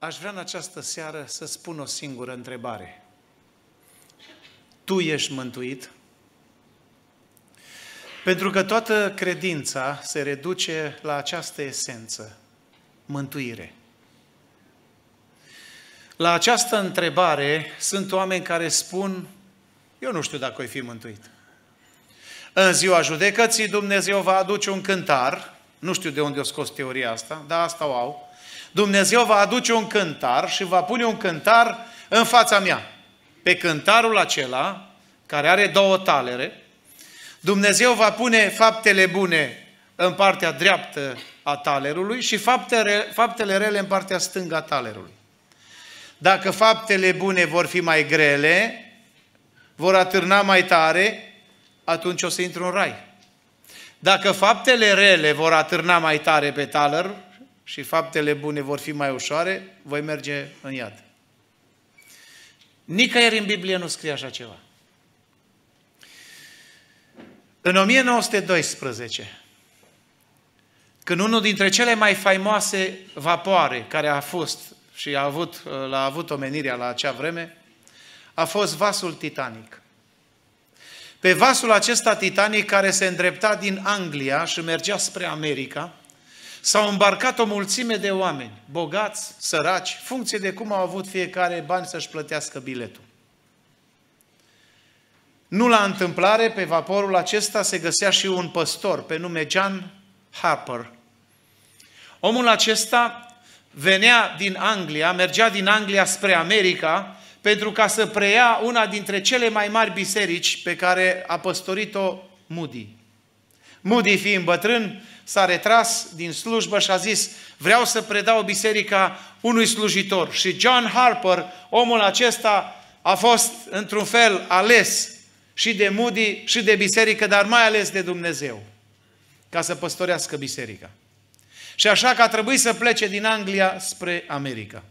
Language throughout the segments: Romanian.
Aș vrea în această seară să spun o singură întrebare. Tu ești mântuit? Pentru că toată credința se reduce la această esență, mântuire. La această întrebare sunt oameni care spun, eu nu știu dacă voi fi mântuit. În ziua judecății Dumnezeu va aduce un cântar, nu știu de unde o scos teoria asta, dar asta o au, Dumnezeu va aduce un cântar și va pune un cântar în fața mea. Pe cântarul acela, care are două talere, Dumnezeu va pune faptele bune în partea dreaptă a talerului și faptele, faptele rele în partea stângă a talerului. Dacă faptele bune vor fi mai grele, vor atârna mai tare, atunci o să intru în rai. Dacă faptele rele vor atârna mai tare pe taler, și faptele bune vor fi mai ușoare, voi merge în iad. Nicăieri în Biblie nu scrie așa ceva. În 1912, când unul dintre cele mai faimoase vapoare care a fost și a avut, l-a avut omenirea la acea vreme, a fost vasul Titanic. Pe vasul acesta Titanic care se îndrepta din Anglia și mergea spre America, S-au îmbarcat o mulțime de oameni, bogați, săraci, funcție de cum au avut fiecare bani să-și plătească biletul. Nu la întâmplare, pe vaporul acesta se găsea și un păstor pe nume John Harper. Omul acesta venea din Anglia, mergea din Anglia spre America pentru ca să preia una dintre cele mai mari biserici pe care a păstorit-o Moody. Moody fiind bătrân, s-a retras din slujbă și a zis vreau să predau biserica unui slujitor. Și John Harper, omul acesta, a fost într-un fel ales și de Moody și de biserică, dar mai ales de Dumnezeu, ca să păstorească biserica. Și așa că a trebuit să plece din Anglia spre America.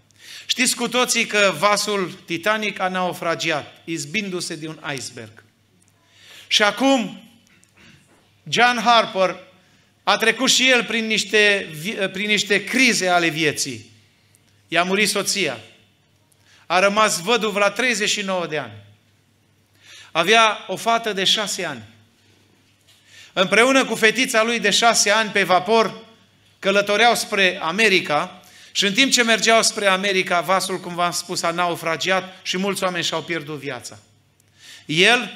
Știți cu toții că vasul Titanic a naufragiat, izbindu-se de un iceberg. Și acum, John Harper a trecut și el prin niște, prin niște crize ale vieții. I-a murit soția. A rămas văduv la 39 de ani. Avea o fată de șase ani. Împreună cu fetița lui de șase ani pe vapor, călătoreau spre America și în timp ce mergeau spre America, vasul, cum v-am spus, a naufragiat și mulți oameni și-au pierdut viața. El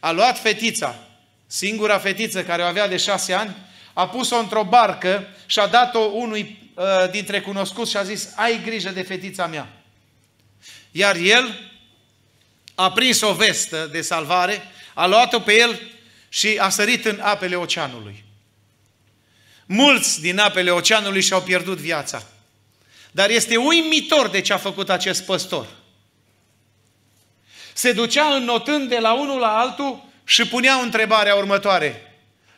a luat fetița, singura fetiță care o avea de șase ani, a pus-o într-o barcă și a dat-o unui uh, dintre cunoscuți și a zis, ai grijă de fetița mea. Iar el a prins o vestă de salvare, a luat-o pe el și a sărit în apele oceanului. Mulți din apele oceanului și-au pierdut viața. Dar este uimitor de ce a făcut acest păstor. Se ducea înnotând de la unul la altul și punea întrebarea următoare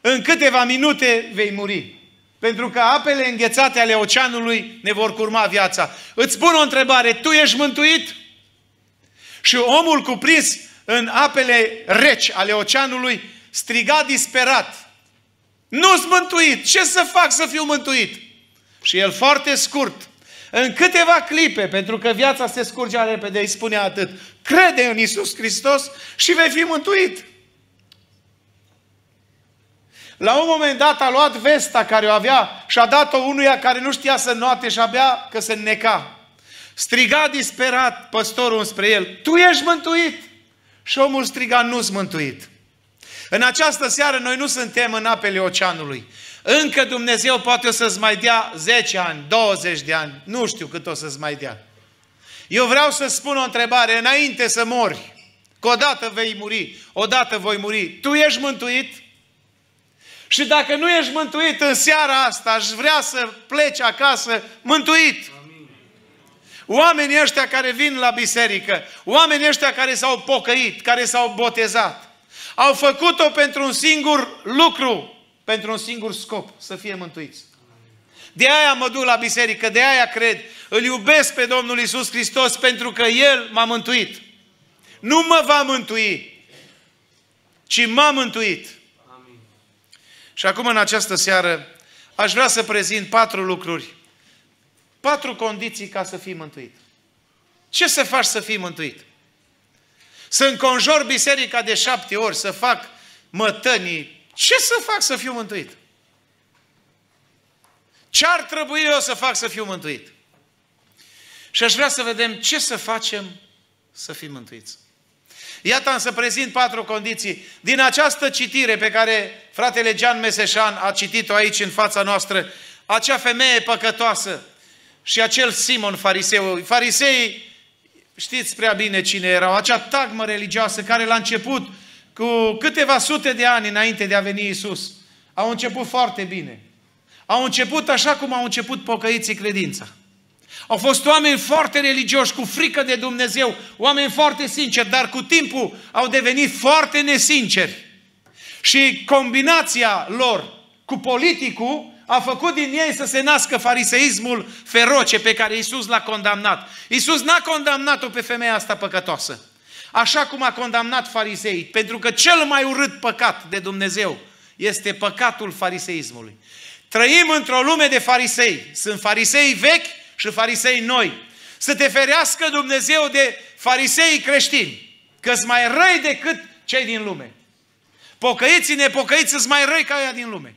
în câteva minute vei muri. Pentru că apele înghețate ale oceanului ne vor curma viața. Îți pun o întrebare, tu ești mântuit? Și omul cuprins în apele reci ale oceanului striga disperat. Nu-s mântuit! Ce să fac să fiu mântuit? Și el foarte scurt, în câteva clipe, pentru că viața se scurge repede, îi spunea atât. Crede în Isus Hristos și vei fi mântuit. La un moment dat a luat vesta care o avea și a dat-o unuia care nu știa să noate și abia că se neca. Striga disperat păstorul spre el, tu ești mântuit! Și omul striga, nu-s mântuit. În această seară noi nu suntem în apele oceanului. Încă Dumnezeu poate o să-ți mai dea 10 ani, 20 de ani, nu știu cât o să-ți mai dea. Eu vreau să spun o întrebare înainte să mori, că odată vei muri, odată voi muri. Tu ești mântuit? Și dacă nu ești mântuit în seara asta, aș vrea să pleci acasă mântuit. Oamenii ăștia care vin la biserică, oamenii ăștia care s-au pocăit, care s-au botezat, au făcut-o pentru un singur lucru, pentru un singur scop, să fie mântuiți. De aia mă duc la biserică, de aia cred, îl iubesc pe Domnul Isus Hristos pentru că El m-a mântuit. Nu mă va mântui, ci m-a mântuit. Și acum, în această seară, aș vrea să prezint patru lucruri, patru condiții ca să fii mântuit. Ce să faci să fii mântuit? Să înconjor biserica de șapte ori, să fac mătănii. Ce să fac să fiu mântuit? Ce ar trebui eu să fac să fiu mântuit? Și aș vrea să vedem ce să facem să fim mântuiți. Iată am să prezint patru condiții. Din această citire pe care fratele Gian Meseșan a citit-o aici în fața noastră, acea femeie păcătoasă și acel Simon fariseu. Fariseii, știți prea bine cine erau, acea tagmă religioasă care la început, cu câteva sute de ani înainte de a veni Isus, au început foarte bine. Au început așa cum au început pocăiții credința. Au fost oameni foarte religioși, cu frică de Dumnezeu, oameni foarte sinceri, dar cu timpul au devenit foarte nesinceri. Și combinația lor cu politicul a făcut din ei să se nască fariseismul feroce pe care Isus l-a condamnat. Isus n-a condamnat-o pe femeia asta păcătoasă, așa cum a condamnat fariseii, pentru că cel mai urât păcat de Dumnezeu este păcatul fariseismului. Trăim într-o lume de farisei. Sunt farisei vechi și farisei noi. Să te ferească Dumnezeu de farisei creștini, că sunt mai răi decât cei din lume. Pocăiții nepocăiți sunt mai răi ca aia din lume.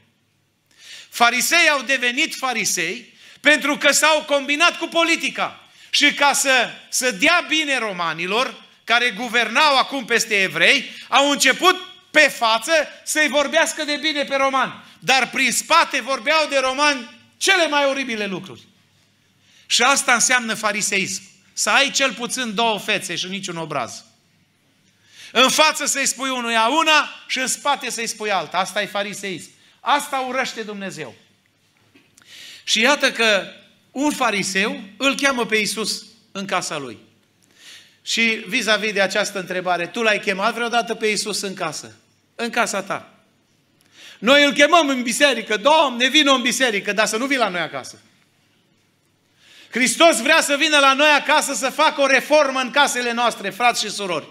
Farisei au devenit farisei pentru că s-au combinat cu politica. Și ca să, să dea bine romanilor, care guvernau acum peste evrei, au început pe față să-i vorbească de bine pe romani. Dar prin spate vorbeau de romani cele mai oribile lucruri. Și asta înseamnă fariseism. Să ai cel puțin două fețe și niciun obraz. În față să-i spui unuia una și în spate să-i spui alta. Asta e fariseism. Asta urăște Dumnezeu. Și iată că un fariseu îl cheamă pe Iisus în casa lui. Și vis-a-vis de această întrebare, tu l-ai chemat vreodată pe Iisus în casă? În casa ta. Noi îl chemăm în biserică, Doamne, vină în biserică, dar să nu vii la noi acasă. Hristos vrea să vină la noi acasă să facă o reformă în casele noastre, frați și surori.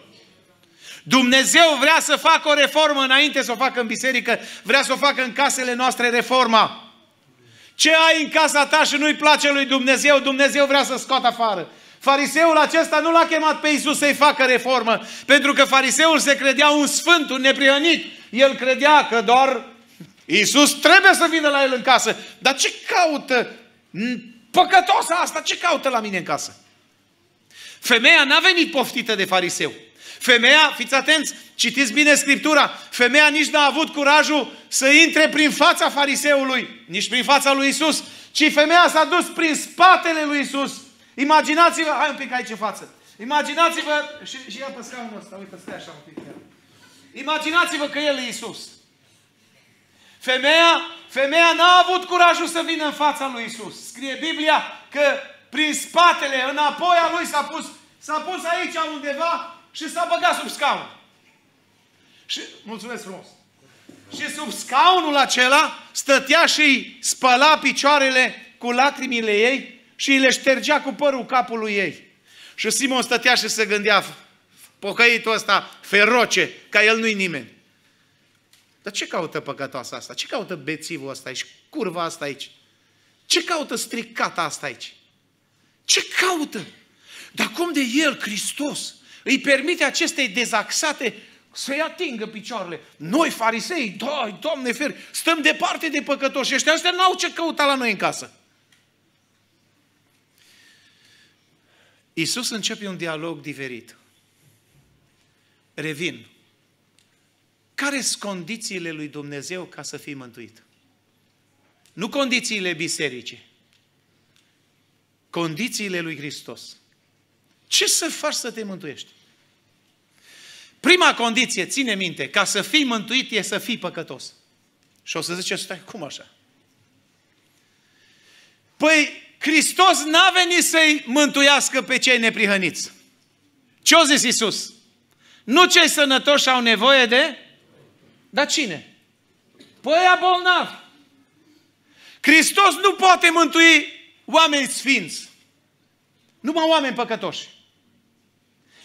Dumnezeu vrea să facă o reformă înainte să o facă în biserică, vrea să o facă în casele noastre reforma. Ce ai în casa ta și nu-i place lui Dumnezeu, Dumnezeu vrea să scoată afară. Fariseul acesta nu l-a chemat pe Iisus să-i facă reformă, pentru că fariseul se credea un sfânt, un neprionit. El credea că doar Iisus trebuie să vină la el în casă. Dar ce caută Păcătoasa asta, ce caută la mine în casă? Femeia n-a venit poftită de fariseu. Femeia, fiți atenți, citiți bine Scriptura, femeia nici n-a avut curajul să intre prin fața fariseului, nici prin fața lui Isus, ci femeia s-a dus prin spatele lui Isus. Imaginați-vă, hai un pic aici în față, imaginați-vă, și, și ia pe scaunul ăsta, uite, stai așa un pic. Imaginați-vă că El e Isus. Femeia, femeia n-a avut curajul să vină în fața lui Isus. Scrie Biblia că prin spatele, înapoi a lui s-a pus, s-a pus aici undeva și s-a băgat sub scaun. Și, mulțumesc frumos. Și sub scaunul acela stătea și îi spăla picioarele cu lacrimile ei și îi le ștergea cu părul capului ei. Și Simon stătea și se gândea, pocăitul ăsta feroce, ca el nu-i nimeni. Dar ce caută păcătoasa asta? Ce caută bețivul ăsta aici? Curva asta aici? Ce caută stricata asta aici? Ce caută? Dar cum de El, Hristos, îi permite acestei dezaxate să-i atingă picioarele. Noi, farisei, doi, Doamne fer, stăm departe de păcătoși și ăștia, astea n-au ce căuta la noi în casă. Iisus începe un dialog diferit. Revin. Care sunt condițiile lui Dumnezeu ca să fii mântuit? Nu condițiile bisericii. Condițiile lui Hristos. Ce să faci să te mântuiești? Prima condiție, ține minte, ca să fii mântuit e să fii păcătos. Și o să zice, stai, cum așa? Păi, Hristos n-a venit să-i mântuiască pe cei neprihăniți. ce o zis Iisus? Nu cei sănătoși au nevoie de dar cine? Păi bolnav. Hristos nu poate mântui oameni sfinți. Numai oameni păcătoși.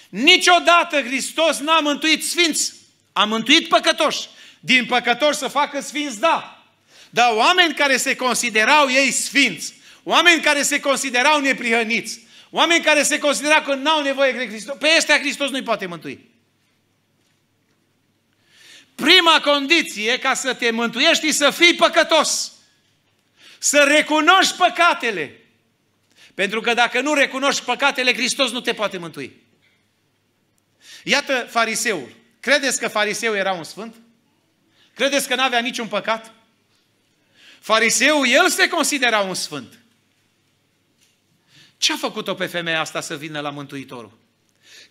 Niciodată Hristos n-a mântuit sfinți. A mântuit păcătoși. Din păcătoși să facă sfinți, da. Dar oameni care se considerau ei sfinți, oameni care se considerau neprihăniți, oameni care se considerau că n-au nevoie de Hristos, pe ăștia Hristos nu-i poate mântui. Prima condiție ca să te mântuiești e să fii păcătos. Să recunoști păcatele. Pentru că dacă nu recunoști păcatele, Hristos nu te poate mântui. Iată fariseul. Credeți că fariseul era un sfânt? Credeți că n-avea niciun păcat? Fariseul, el se considera un sfânt. Ce a făcut-o pe femeia asta să vină la Mântuitorul?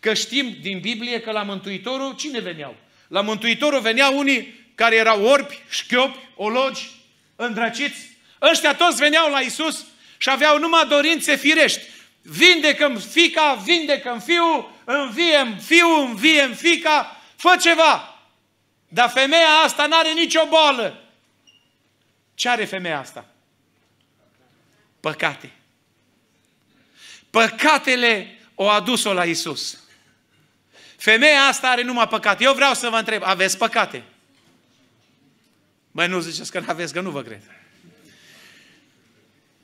Că știm din Biblie că la Mântuitorul cine veneau? La Mântuitorul veneau unii care erau orbi, șchiopi, ologi, îndrăciți. Ăștia toți veneau la Isus și aveau numai dorințe firești. Vindecăm fica, vindecăm fiul, înviem fiul, înviem fica, fă ceva. Dar femeia asta n-are nicio boală. Ce are femeia asta? Păcate. Păcatele o adus-o la Isus. Femeia asta are numai păcate. Eu vreau să vă întreb, aveți păcate? Băi, nu ziceți că nu aveți, că nu vă cred.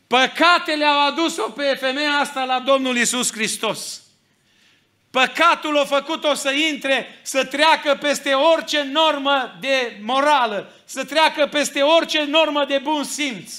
Păcatele au adus-o pe femeia asta la Domnul Isus Hristos. Păcatul a făcut-o să intre, să treacă peste orice normă de morală, să treacă peste orice normă de bun simț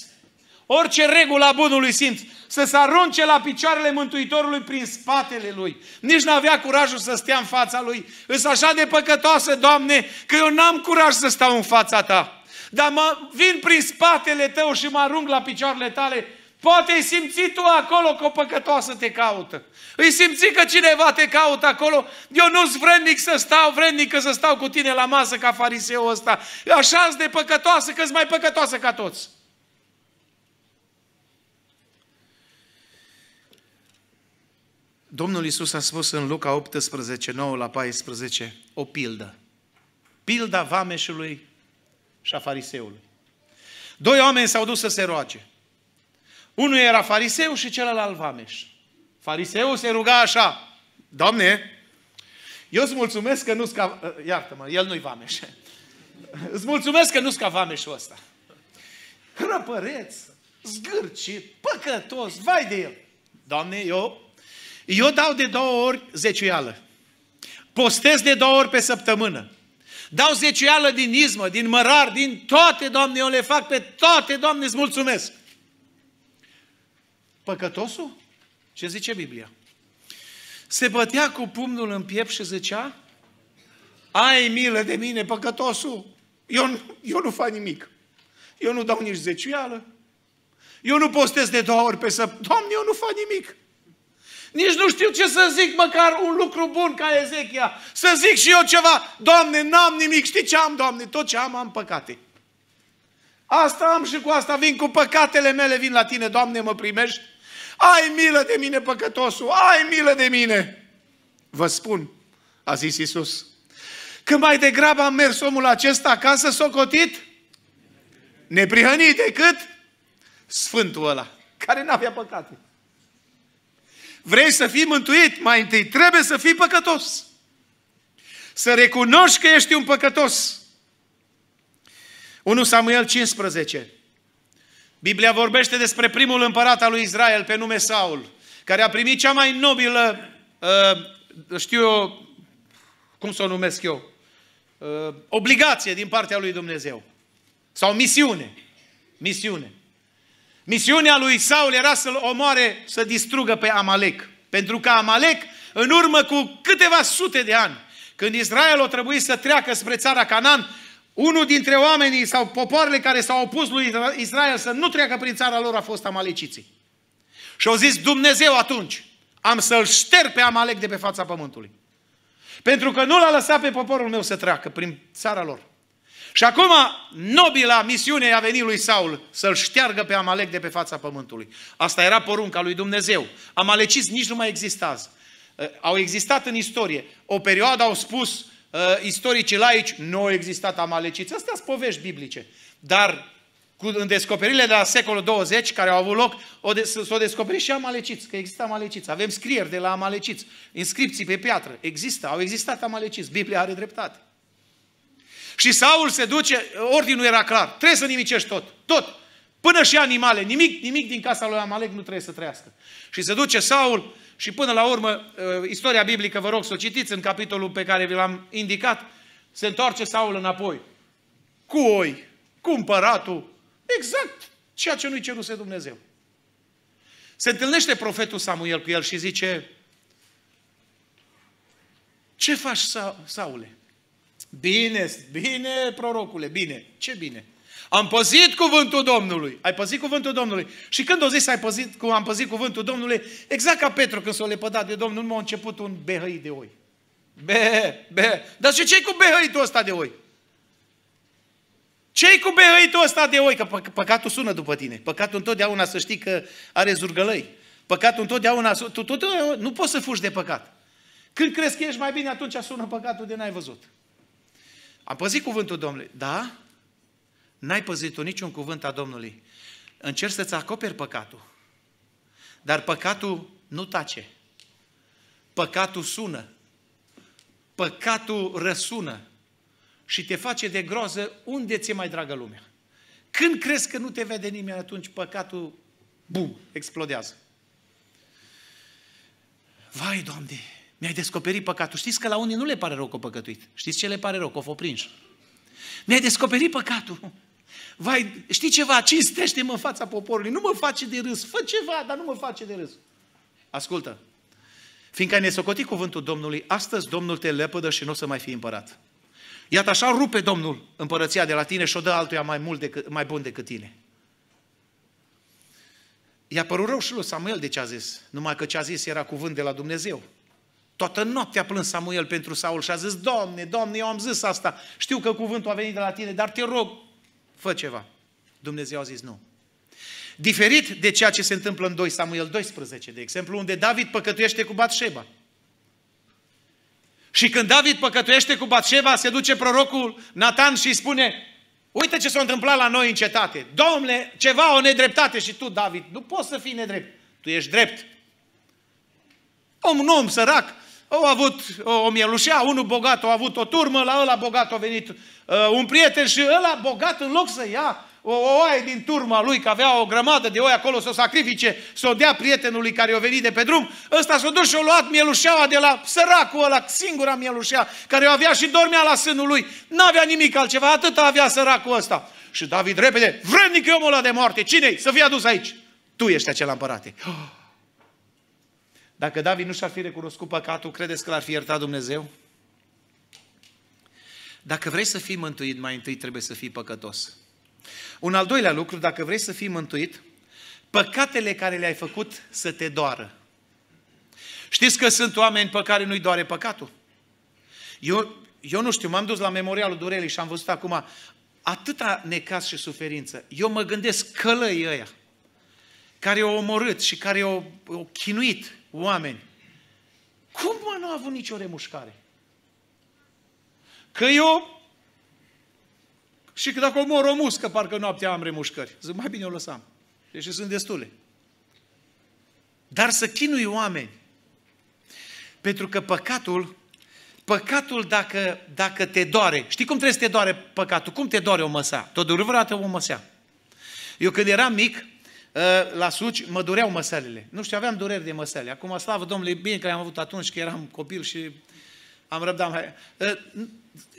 orice regulă a bunului simț, să se arunce la picioarele Mântuitorului prin spatele lui. Nici n-avea curajul să stea în fața lui. Însă așa de păcătoasă, Doamne, că eu n-am curaj să stau în fața Ta. Dar mă vin prin spatele Tău și mă arunc la picioarele Tale. Poate ai simțit tu acolo că o păcătoasă te caută. Îi simți că cineva te caută acolo. Eu nu-s vrednic să stau, vrednic să stau cu tine la masă ca fariseul ăsta. Așa de păcătoasă că mai păcătoasă ca toți. Domnul Isus a spus în Luca 18, 9 la 14, o pildă. Pilda vameșului și a fariseului. Doi oameni s-au dus să se roage. Unul era fariseu și celălalt vameș. Fariseul se ruga așa, Doamne, eu îți mulțumesc că nu-s ca... Ă, iartă-mă, el nu-i vameș. Îți mulțumesc că nu-s ca vameșul ăsta. Răpăreț, zgârcit, păcătos, vai de el. Doamne, eu eu dau de două ori zeciuială. Postez de două ori pe săptămână. Dau zeciuială din izmă, din mărar, din toate, Doamne, eu le fac pe toate, Doamne, îți mulțumesc. Păcătosul? Ce zice Biblia? Se bătea cu pumnul în piept și zicea, ai milă de mine, păcătosul, eu, nu, eu nu fac nimic. Eu nu dau nici zeciuială. Eu nu postez de două ori pe săptămână. Doamne, eu nu fac nimic. Nici nu știu ce să zic măcar un lucru bun ca Ezechia. Să zic și eu ceva. Doamne, n-am nimic. Știi ce am, Doamne? Tot ce am, am păcate. Asta am și cu asta vin, cu păcatele mele vin la tine, Doamne, mă primești? Ai milă de mine, păcătosul, ai milă de mine! Vă spun, a zis Isus. Când mai degrabă am mers omul acesta acasă, socotit, neprihănit decât Sfântul ăla, care n-avea păcate. Vrei să fii mântuit? Mai întâi trebuie să fii păcătos. Să recunoști că ești un păcătos. 1 Samuel 15. Biblia vorbește despre primul împărat al lui Israel, pe nume Saul, care a primit cea mai nobilă, uh, știu eu, cum să o numesc eu, uh, obligație din partea lui Dumnezeu. Sau misiune. Misiune. Misiunea lui Saul era să-l omoare, să distrugă pe Amalek. Pentru că Amalek, în urmă cu câteva sute de ani, când Israel o trebuie să treacă spre țara Canaan, unul dintre oamenii sau popoarele care s-au opus lui Israel să nu treacă prin țara lor a fost amaleciții. Și au zis Dumnezeu atunci, am să-l șterg pe Amalek de pe fața pământului. Pentru că nu l-a lăsat pe poporul meu să treacă prin țara lor. Și acum nobila misiune a venit lui Saul să-l șteargă pe Amalec de pe fața pământului. Asta era porunca lui Dumnezeu. Amaleciți nici nu mai există azi. Eh, au existat în istorie. O perioadă au spus uh, istoricii laici, nu au existat amaleciți. Astea sunt povești biblice. Dar cu, în descoperirile de la secolul 20 care au avut loc, s-au descoperit și amaleciți, că există amaleciți. Avem scrieri de la amaleciți, inscripții pe piatră. Există, au existat amaleciți. Biblia are dreptate. Și Saul se duce, ordinul era clar, trebuie să nimicești tot, tot. Până și animale, nimic, nimic din casa lui Amalek nu trebuie să trăiască. Și se duce Saul și până la urmă, uh, istoria biblică, vă rog să o citiți în capitolul pe care vi l-am indicat, se întoarce Saul înapoi. Cu oi, cu împăratul, exact ceea ce nu-i ceruse Dumnezeu. Se întâlnește profetul Samuel cu el și zice, ce faci, Saule? Bine, bine, prorocule, bine. Ce bine? Am păzit cuvântul Domnului. Ai păzit cuvântul Domnului. Și când o zis ai păzit, am păzit cuvântul Domnului, exact ca Petru când s-a lepădat de Domnul, nu m-a început un behăi de oi. Be, be. Dar și ce cu behăitul ăsta de oi? ce cu behăitul ăsta de oi? Că pă- păcatul sună după tine. Păcatul întotdeauna să știi că are zurgălăi. Păcatul întotdeauna... Tu, tu, tu, nu poți să fugi de păcat. Când crezi că ești mai bine, atunci sună păcatul de n-ai văzut. Am păzit cuvântul Domnului. Da? N-ai păzit niciun cuvânt a Domnului. Încerci să-ți acoperi păcatul. Dar păcatul nu tace. Păcatul sună. Păcatul răsună. Și te face de groază unde ți-e mai dragă lumea. Când crezi că nu te vede nimeni, atunci păcatul, bum, explodează. Vai, Doamne, mi-ai descoperit păcatul. Știți că la unii nu le pare rău că păcătuit. Știți ce le pare rău? Că o prins. Mi-ai descoperit păcatul. Vai, știi ceva? Cinstește-mă în fața poporului. Nu mă face de râs. Fă ceva, dar nu mă face de râs. Ascultă. Fiindcă ai nesocotit cuvântul Domnului, astăzi Domnul te lepădă și nu o să mai fii împărat. Iată așa rupe Domnul împărăția de la tine și o dă altuia mai, mult decât, mai bun decât tine. I-a părut rău și lui Samuel de ce a zis, numai că ce a zis era cuvânt de la Dumnezeu. Toată noaptea a plâns Samuel pentru Saul și a zis, Doamne, Doamne, eu am zis asta, știu că cuvântul a venit de la tine, dar te rog, fă ceva. Dumnezeu a zis nu. Diferit de ceea ce se întâmplă în 2 Samuel 12, de exemplu, unde David păcătuiește cu Batșeba. Și când David păcătuiește cu Batșeba, se duce prorocul Natan și îi spune, uite ce s-a întâmplat la noi în cetate. Domnule, ceva o nedreptate și tu, David, nu poți să fii nedrept. Tu ești drept. Om, un om sărac, au avut o mielușea, unul bogat a avut o turmă, la ăla bogat a venit uh, un prieten și ăla bogat în loc să ia o, o oaie din turma lui, că avea o grămadă de oi acolo să o sacrifice, să o dea prietenului care o venit de pe drum, ăsta s-a dus și a luat mielușeaua de la săracul ăla, singura mielușea, care o avea și dormea la sânul lui. N-avea nimic altceva, atât avea săracul ăsta. Și David repede, vrednic e omul ăla de moarte, cine Să fie adus aici. Tu ești acel împărate. Oh. Dacă David nu și-ar fi recunoscut păcatul, credeți că l-ar fi iertat Dumnezeu? Dacă vrei să fii mântuit, mai întâi trebuie să fii păcătos. Un al doilea lucru, dacă vrei să fii mântuit, păcatele care le-ai făcut să te doară. Știți că sunt oameni pe care nu-i doare păcatul? Eu, eu nu știu, m-am dus la memorialul Durelii și am văzut acum atâta necaz și suferință. Eu mă gândesc călăi ăia care i-au omorât și care i-au chinuit oameni. Cum mă nu a avut nicio remușcare? Că eu și că dacă omor o muscă, parcă noaptea am remușcări. Zic, mai bine o lăsam. Deși sunt destule. Dar să chinui oameni. Pentru că păcatul, păcatul dacă, dacă te doare, știi cum trebuie să te doare păcatul? Cum te doare o măsea? Tot vreodată o măsea. Eu când eram mic, Ă, la Suci, mă dureau măsălele. Nu știu, aveam dureri de măsele. Acum, slavă Domnului, bine că le-am avut atunci, că eram copil și am răbdat mai... Ă,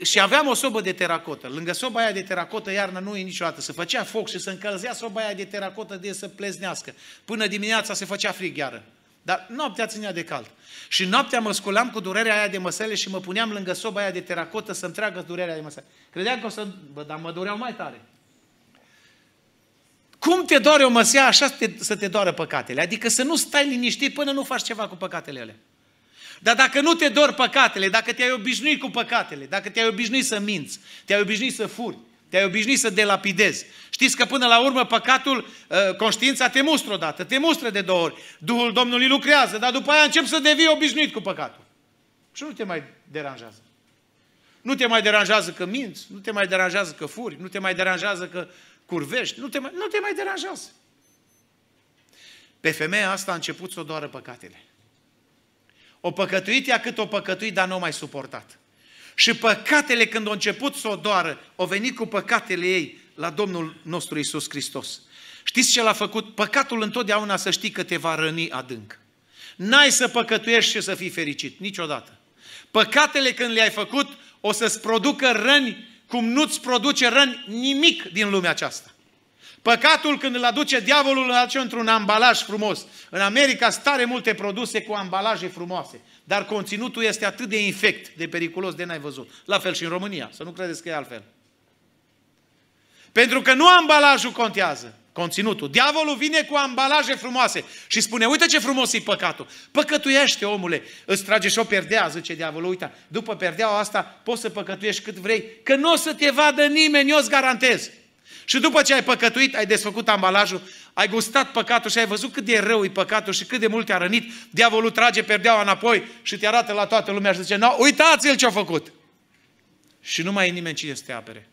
și aveam o sobă de teracotă. Lângă soba aia de teracotă, iarna nu e niciodată. Se făcea foc și se încălzea soba aia de teracotă de să pleznească. Până dimineața se făcea frig iară. Dar noaptea ținea de cald. Și noaptea mă sculam cu durerea aia de măsele și mă puneam lângă soba aia de teracotă să-mi treagă durerea de măsele. Credeam că o să... Bă, dar mă dureau mai tare. Cum te doare o măsea, așa te, să te doară păcatele. Adică să nu stai liniștit până nu faci ceva cu păcatele alea. Dar dacă nu te dor păcatele, dacă te-ai obișnuit cu păcatele, dacă te-ai obișnuit să minți, te-ai obișnuit să furi, te-ai obișnuit să delapidezi. Știți că până la urmă păcatul, ă, conștiința te mustră odată, te mustră de două ori. Duhul Domnului lucrează, dar după aia încep să devii obișnuit cu păcatul. Și nu te mai deranjează. Nu te mai deranjează că minți, nu te mai deranjează că furi, nu te mai deranjează că curvești, nu te mai, nu te mai deranjează. Pe femeia asta a început să o doară păcatele. O păcătuit ea cât o păcătuit, dar nu o mai suportat. Și păcatele când au început să o doară, o venit cu păcatele ei la Domnul nostru Isus Hristos. Știți ce l-a făcut? Păcatul întotdeauna să știi că te va răni adânc. N-ai să păcătuiești și să fii fericit, niciodată. Păcatele când le-ai făcut o să-ți producă răni cum nu-ți produce răni nimic din lumea aceasta. Păcatul când îl aduce diavolul, îl aduce într-un ambalaj frumos. În America sunt tare multe produse cu ambalaje frumoase, dar conținutul este atât de infect, de periculos, de n-ai văzut. La fel și în România, să nu credeți că e altfel. Pentru că nu ambalajul contează, conținutul. Diavolul vine cu ambalaje frumoase și spune, uite ce frumos e păcatul. Păcătuiește, omule, îți trage și o perdea, zice diavolul, uite, după perdeaua asta poți să păcătuiești cât vrei, că nu o să te vadă nimeni, eu îți garantez. Și după ce ai păcătuit, ai desfăcut ambalajul, ai gustat păcatul și ai văzut cât de rău e păcatul și cât de mult te-a rănit, diavolul trage perdeaua înapoi și te arată la toată lumea și zice, no, uitați-l ce-a făcut. Și nu mai e nimeni cine să te apere.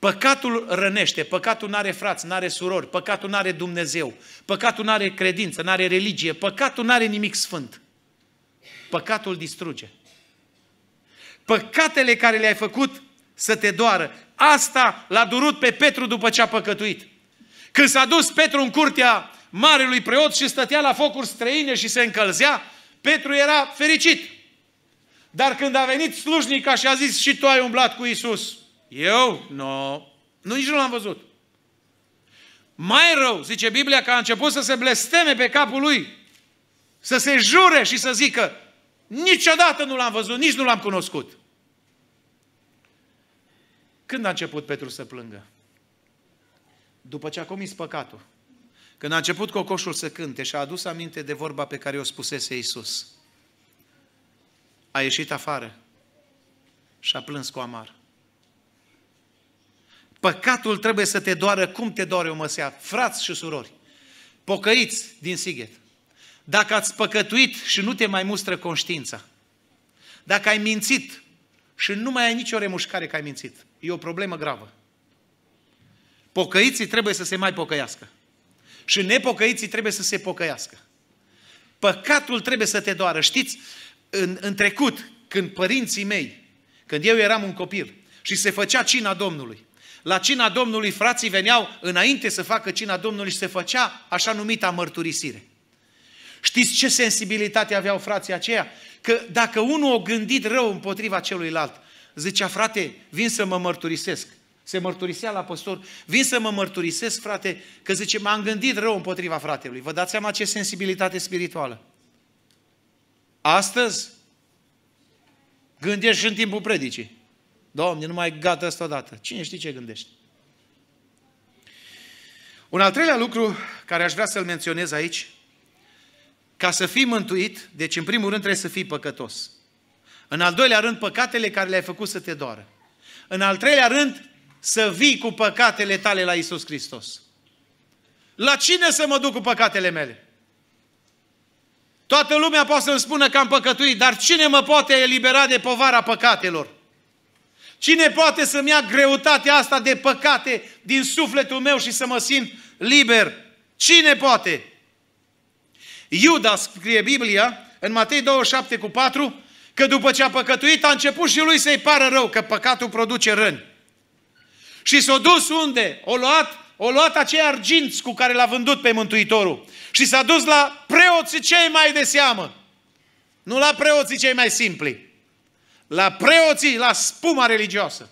Păcatul rănește, păcatul nu are frați, nu are surori, păcatul nu are Dumnezeu, păcatul nu are credință, nu are religie, păcatul nu are nimic sfânt. Păcatul distruge. Păcatele care le-ai făcut să te doară. Asta l-a durut pe Petru după ce a păcătuit. Când s-a dus Petru în curtea marelui preot și stătea la focuri străine și se încălzea, Petru era fericit. Dar când a venit slujnica și a zis și tu ai umblat cu Isus, eu? Nu. Nu, nici nu l-am văzut. Mai rău, zice Biblia, că a început să se blesteme pe capul lui, să se jure și să zică, niciodată nu l-am văzut, nici nu l-am cunoscut. Când a început Petru să plângă? După ce a comis păcatul. Când a început cocoșul să cânte și a adus aminte de vorba pe care o spusese Isus. A ieșit afară și a plâns cu amar. Păcatul trebuie să te doară cum te doare o măsea. Frați și surori, pocăiți din sighet. Dacă ați păcătuit și nu te mai mustră conștiința, dacă ai mințit și nu mai ai nicio remușcare că ai mințit, e o problemă gravă. Pocăiții trebuie să se mai pocăiască. Și nepocăiții trebuie să se pocăiască. Păcatul trebuie să te doară. Știți, în, în trecut, când părinții mei, când eu eram un copil și se făcea cina Domnului, la cina Domnului frații veneau înainte să facă cina Domnului și se făcea așa numita mărturisire. Știți ce sensibilitate aveau frații aceia? Că dacă unul o gândit rău împotriva celuilalt, zicea, frate, vin să mă mărturisesc. Se mărturisea la păstor, vin să mă mărturisesc, frate, că zice, m-am gândit rău împotriva fratelui. Vă dați seama ce sensibilitate spirituală. Astăzi, gândești și în timpul predicii. Doamne, nu mai gata asta odată. Cine știe ce gândești? Un al treilea lucru care aș vrea să-l menționez aici, ca să fii mântuit, deci în primul rând trebuie să fii păcătos. În al doilea rând, păcatele care le-ai făcut să te doară. În al treilea rând, să vii cu păcatele tale la Isus Hristos. La cine să mă duc cu păcatele mele? Toată lumea poate să-mi spună că am păcătuit, dar cine mă poate elibera de povara păcatelor? Cine poate să-mi ia greutatea asta de păcate din sufletul meu și să mă simt liber? Cine poate? Iuda, scrie Biblia, în Matei 27 cu 4, că după ce a păcătuit, a început și lui să-i pară rău, că păcatul produce răni. Și s-a dus unde? O luat, o luat acei arginți cu care l-a vândut pe Mântuitorul. Și s-a dus la preoții cei mai de seamă. Nu la preoții cei mai simpli la preoții, la spuma religioasă,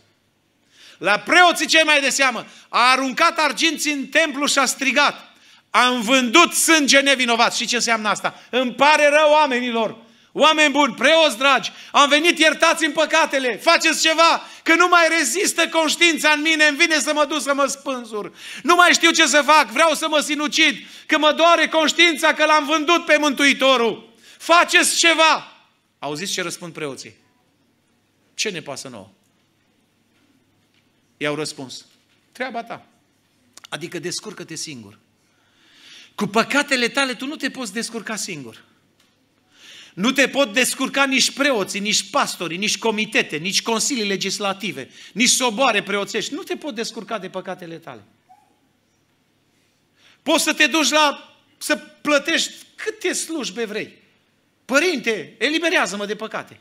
la preoții cei mai de seamă, a aruncat arginții în templu și a strigat. Am vândut sânge nevinovat. Și ce înseamnă asta? Îmi pare rău oamenilor. Oameni buni, preoți dragi, am venit iertați în păcatele, faceți ceva, că nu mai rezistă conștiința în mine, îmi vine să mă duc să mă spânzur. Nu mai știu ce să fac, vreau să mă sinucid, că mă doare conștiința că l-am vândut pe Mântuitorul. Faceți ceva! Auziți ce răspund preoții? Ce ne pasă nouă? I-au răspuns, treaba ta. Adică descurcă-te singur. Cu păcatele tale tu nu te poți descurca singur. Nu te pot descurca nici preoții, nici pastorii, nici comitete, nici consilii legislative, nici soboare preoțești. Nu te pot descurca de păcatele tale. Poți să te duci la, să plătești câte slujbe vrei. Părinte, eliberează-mă de păcate.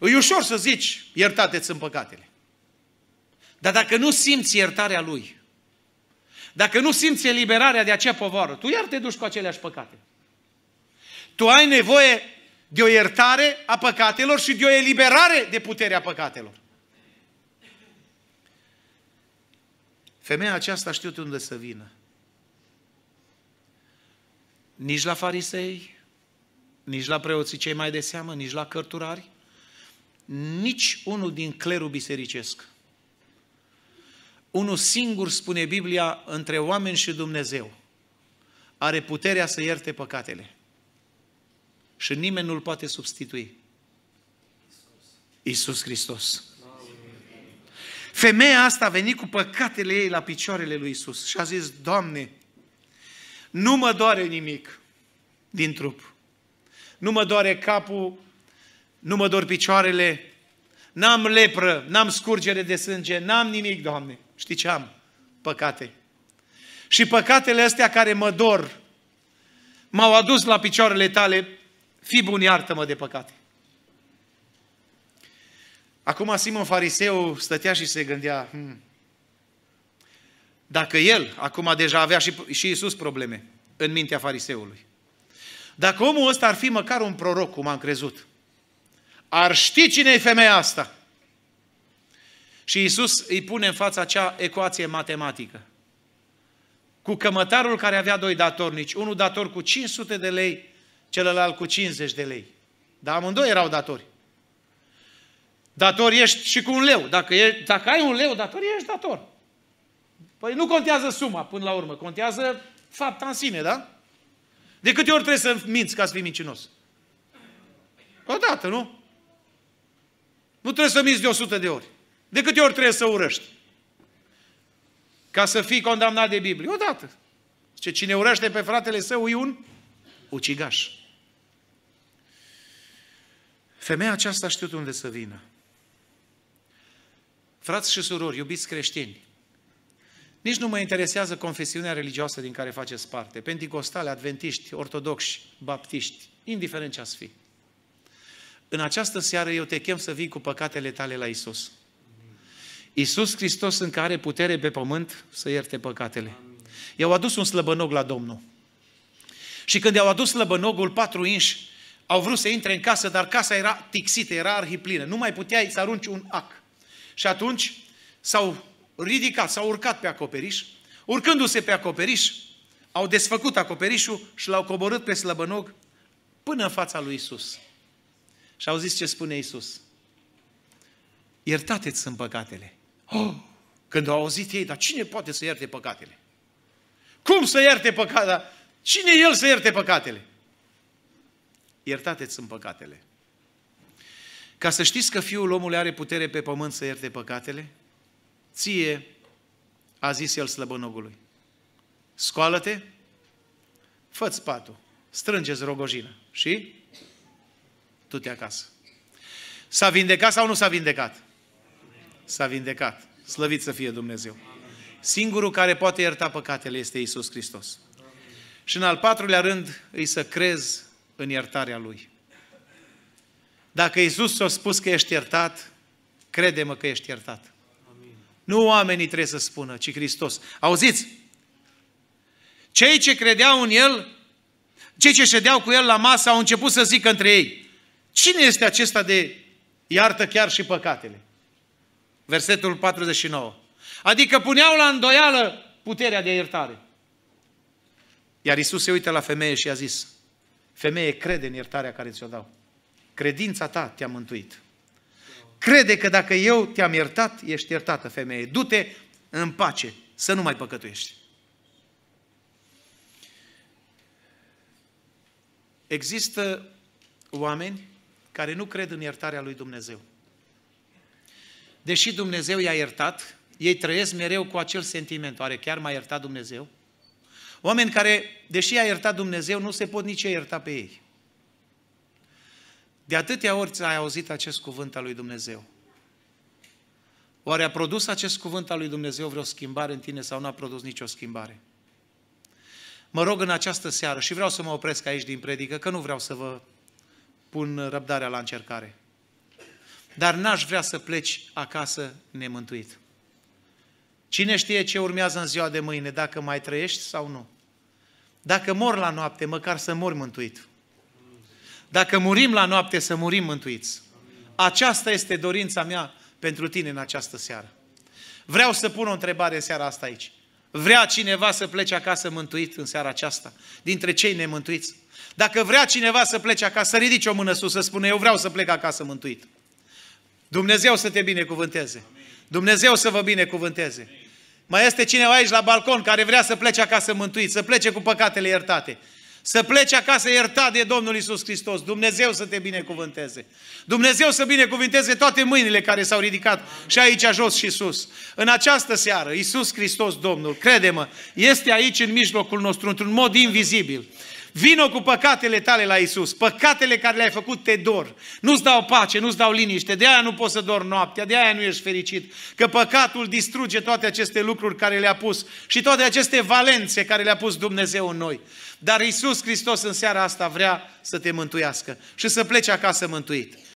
E ușor să zici, iertate-ți în păcatele. Dar dacă nu simți iertarea Lui, dacă nu simți eliberarea de acea povară, tu iar te duci cu aceleași păcate. Tu ai nevoie de o iertare a păcatelor și de o eliberare de puterea păcatelor. Femeia aceasta știu de unde să vină. Nici la farisei, nici la preoții cei mai de seamă, nici la cărturari, nici unul din clerul bisericesc. Unul singur, spune Biblia, între oameni și Dumnezeu, are puterea să ierte păcatele. Și nimeni nu-l poate substitui. Isus Hristos. Femeia asta a venit cu păcatele ei la picioarele lui Isus și a zis, Doamne, nu mă doare nimic din trup. Nu mă doare capul, nu mă dor picioarele, n-am lepră, n-am scurgere de sânge, n-am nimic, Doamne. Știi ce am? Păcate. Și păcatele astea care mă dor, m-au adus la picioarele tale, fi bun, iartă-mă de păcate. Acum Simon Fariseu stătea și se gândea, hmm, dacă el, acum deja avea și, și Iisus probleme în mintea fariseului, dacă omul ăsta ar fi măcar un proroc, cum am crezut, ar ști cine e femeia asta. Și Isus îi pune în fața acea ecuație matematică. Cu cămătarul care avea doi datornici, unul dator cu 500 de lei, celălalt cu 50 de lei. Dar amândoi erau datori. Dator ești și cu un leu. Dacă, e, dacă ai un leu dator, ești dator. Păi nu contează suma până la urmă, contează fapta în sine, da? De câte ori trebuie să minți ca să fii mincinos? O dată, nu? Nu trebuie să miți de 100 de ori. De câte ori trebuie să urăști? Ca să fii condamnat de Biblie. Odată. Ce cine urăște pe fratele său e un ucigaș. Femeia aceasta a știut unde să vină. Frați și surori, iubiți creștini, nici nu mă interesează confesiunea religioasă din care faceți parte, penticostale, adventiști, ortodoxi, baptiști, indiferent ce ați fi. În această seară eu te chem să vii cu păcatele tale la Isus. Isus Hristos în care putere pe pământ să ierte păcatele. I-au adus un slăbănog la Domnul. Și când i-au adus slăbănogul patru inși, au vrut să intre în casă, dar casa era tixită, era arhiplină. Nu mai puteai să arunci un ac. Și atunci s-au ridicat, s-au urcat pe acoperiș. Urcându-se pe acoperiș, au desfăcut acoperișul și l-au coborât pe slăbănog până în fața lui Isus. Și au zis ce spune Isus. Iertate-ți sunt păcatele. Oh, când au auzit ei, dar cine poate să ierte păcatele? Cum să ierte păcatele? Cine el să ierte păcatele? Iertate-ți sunt păcatele. Ca să știți că Fiul omului are putere pe pământ să ierte păcatele, ție, a zis el slăbănogului, scoală-te, fă-ți patul, strângeți rogojină. și tu te acasă. S-a vindecat sau nu s-a vindecat? S-a vindecat. Slăvit să fie Dumnezeu. Singurul care poate ierta păcatele este Isus Hristos. Și în al patrulea rând, îi să crezi în iertarea Lui. Dacă Isus ți-a spus că ești iertat, crede-mă că ești iertat. Amin. Nu oamenii trebuie să spună, ci Hristos. Auziți? Cei ce credeau în El, cei ce ședeau cu El la masă au început să zică între ei, Cine este acesta de iartă chiar și păcatele? Versetul 49. Adică puneau la îndoială puterea de iertare. Iar Isus se uită la femeie și a zis, femeie, crede în iertarea care ți-o dau. Credința ta te-a mântuit. Crede că dacă eu te-am iertat, ești iertată, femeie. Du-te în pace, să nu mai păcătuiești. Există oameni care nu cred în iertarea lui Dumnezeu. Deși Dumnezeu i-a iertat, ei trăiesc mereu cu acel sentiment, oare chiar m-a iertat Dumnezeu? Oameni care, deși i a iertat Dumnezeu, nu se pot nici ierta pe ei. De atâtea ori ai auzit acest cuvânt al lui Dumnezeu. Oare a produs acest cuvânt al lui Dumnezeu vreo schimbare în tine sau nu a produs nicio schimbare? Mă rog în această seară și vreau să mă opresc aici din predică, că nu vreau să vă pun răbdarea la încercare. Dar n-aș vrea să pleci acasă nemântuit. Cine știe ce urmează în ziua de mâine, dacă mai trăiești sau nu. Dacă mor la noapte, măcar să mor mântuit. Dacă murim la noapte, să murim mântuiți. Aceasta este dorința mea pentru tine în această seară. Vreau să pun o întrebare în seara asta aici. Vrea cineva să plece acasă mântuit în seara aceasta, dintre cei nemântuiți. Dacă vrea cineva să plece acasă, să ridice o mână sus, să spună, eu vreau să plec acasă mântuit. Dumnezeu să te binecuvânteze. Amin. Dumnezeu să vă binecuvânteze. Amin. Mai este cineva aici la balcon care vrea să plece acasă mântuit, să plece cu păcatele iertate. Să pleci acasă iertat de Domnul Isus Hristos. Dumnezeu să te binecuvânteze. Dumnezeu să binecuvânteze toate mâinile care s-au ridicat și aici jos și sus. În această seară, Isus Hristos Domnul, crede-mă, este aici în mijlocul nostru, într-un mod invizibil. Vino cu păcatele tale la Isus, păcatele care le-ai făcut te dor. Nu-ți dau pace, nu-ți dau liniște, de aia nu poți să dor noaptea, de aia nu ești fericit. Că păcatul distruge toate aceste lucruri care le-a pus și toate aceste valențe care le-a pus Dumnezeu în noi. Dar Isus Hristos în seara asta vrea să te mântuiască și să pleci acasă mântuit.